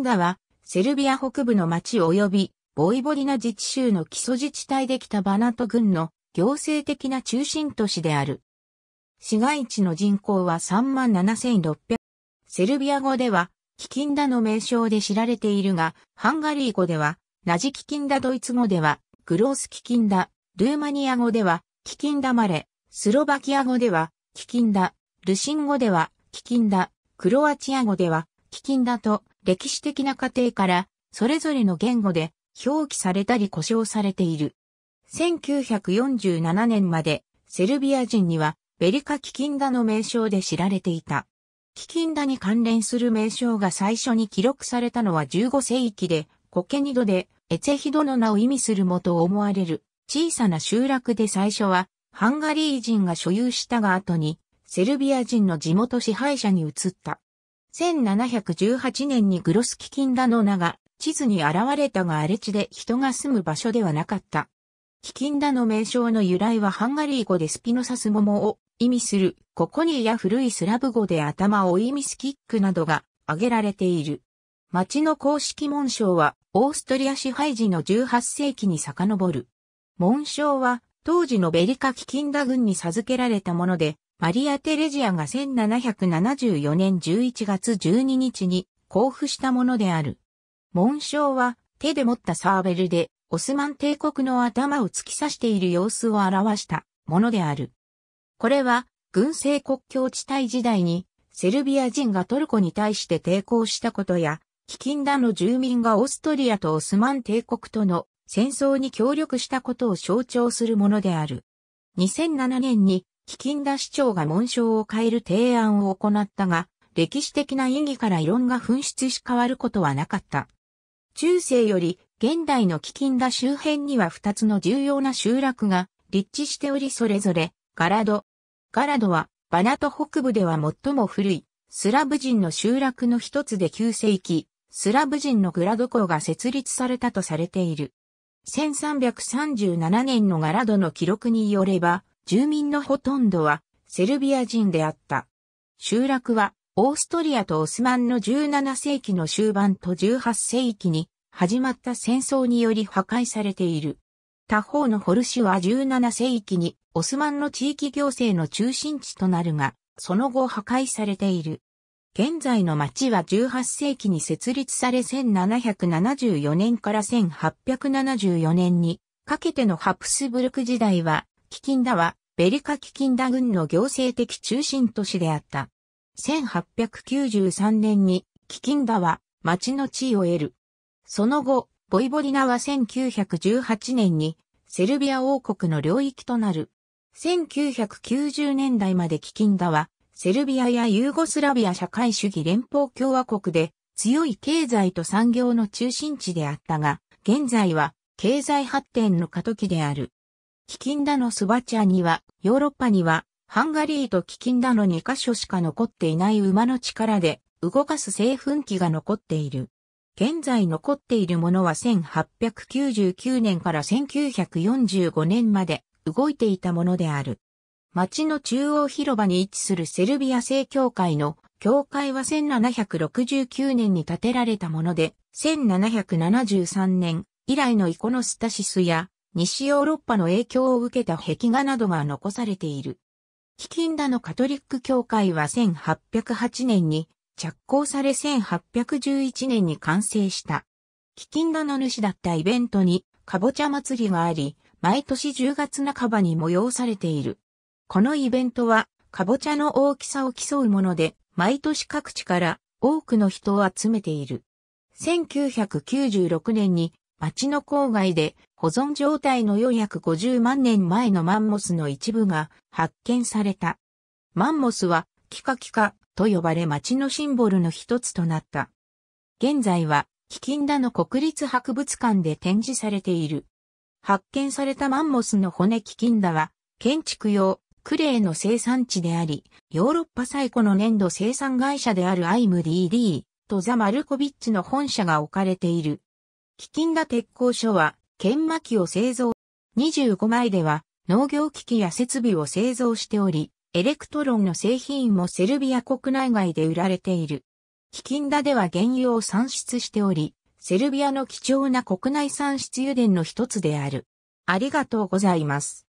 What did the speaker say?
ンガは、セルビア北部の町及び、ボイボリナ自治州の基礎自治体できたバナト郡の行政的な中心都市である。市街地の人口は37,600。セルビア語では、キキンダの名称で知られているが、ハンガリー語では、ナジキキンダドイツ語では、グロースキキンダ、ルーマニア語では、キキンダマレ、スロバキア語では、キキンダ、ルシン語では、キキンダ、クロアチア語では、基金だと歴史的な過程からそれぞれの言語で表記されたり故障されている。1947年までセルビア人にはベリカ基金だの名称で知られていた。基金だに関連する名称が最初に記録されたのは15世紀で、コケニドでエツェヒドの名を意味するもと思われる小さな集落で最初はハンガリー人が所有したが後にセルビア人の地元支配者に移った。1718年にグロスキキンダの名が地図に現れたが荒れ地で人が住む場所ではなかった。キキンダの名称の由来はハンガリー語でスピノサス桃を意味するココニーや古いスラブ語で頭を意味スキックなどが挙げられている。町の公式紋章はオーストリア支配時の18世紀に遡る。紋章は当時のベリカ・キキンダ軍に授けられたもので、マリア・テレジアが1774年11月12日に交付したものである。紋章は手で持ったサーベルでオスマン帝国の頭を突き刺している様子を表したものである。これは軍政国境地帯時代にセルビア人がトルコに対して抵抗したことや、基金らの住民がオーストリアとオスマン帝国との戦争に協力したことを象徴するものである。2007年にキ金田市長が紋章を変える提案を行ったが、歴史的な意義から異論が紛失し変わることはなかった。中世より現代のキ金田周辺には2つの重要な集落が立地しておりそれぞれガラド。ガラドはバナト北部では最も古いスラブ人の集落の一つで9世紀、スラブ人のグラド校が設立されたとされている。1337年のガラドの記録によれば、住民のほとんどはセルビア人であった。集落はオーストリアとオスマンの17世紀の終盤と18世紀に始まった戦争により破壊されている。他方のホルシュは17世紀にオスマンの地域行政の中心地となるが、その後破壊されている。現在の町は18世紀に設立され1774年から1874年にかけてのハプスブルク時代はキキンダは、ベリカ・キキンダ軍の行政的中心都市であった。1893年に、キキンダは、町の地位を得る。その後、ボイボリナは1918年に、セルビア王国の領域となる。1990年代までキキンダは、セルビアやユーゴスラビア社会主義連邦共和国で、強い経済と産業の中心地であったが、現在は、経済発展の過渡期である。キキンダのスバチャには、ヨーロッパには、ハンガリーとキキンダの2カ所しか残っていない馬の力で、動かす製粉機が残っている。現在残っているものは1899年から1945年まで動いていたものである。町の中央広場に位置するセルビア正教会の教会は1769年に建てられたもので、1773年以来のイコノスタシスや西ヨーロッパの影響を受けた壁画などが残されている。キキンダのカトリック教会は1808年に着工され1811年に完成した。キキンダの主だったイベントにカボチャ祭りがあり、毎年10月半ばに催されている。このイベントはカボチャの大きさを競うもので、毎年各地から多くの人を集めている。1996年に町の郊外で保存状態の450万年前のマンモスの一部が発見された。マンモスはキカキカと呼ばれ町のシンボルの一つとなった。現在はキキンダの国立博物館で展示されている。発見されたマンモスの骨キキンダは建築用クレーの生産地であり、ヨーロッパ最古の粘土生産会社である IMDD とザ・マルコビッチの本社が置かれている。基金田鉄工所は、研磨機を製造。25枚では、農業機器や設備を製造しており、エレクトロンの製品もセルビア国内外で売られている。基金田では原油を産出しており、セルビアの貴重な国内産出油田の一つである。ありがとうございます。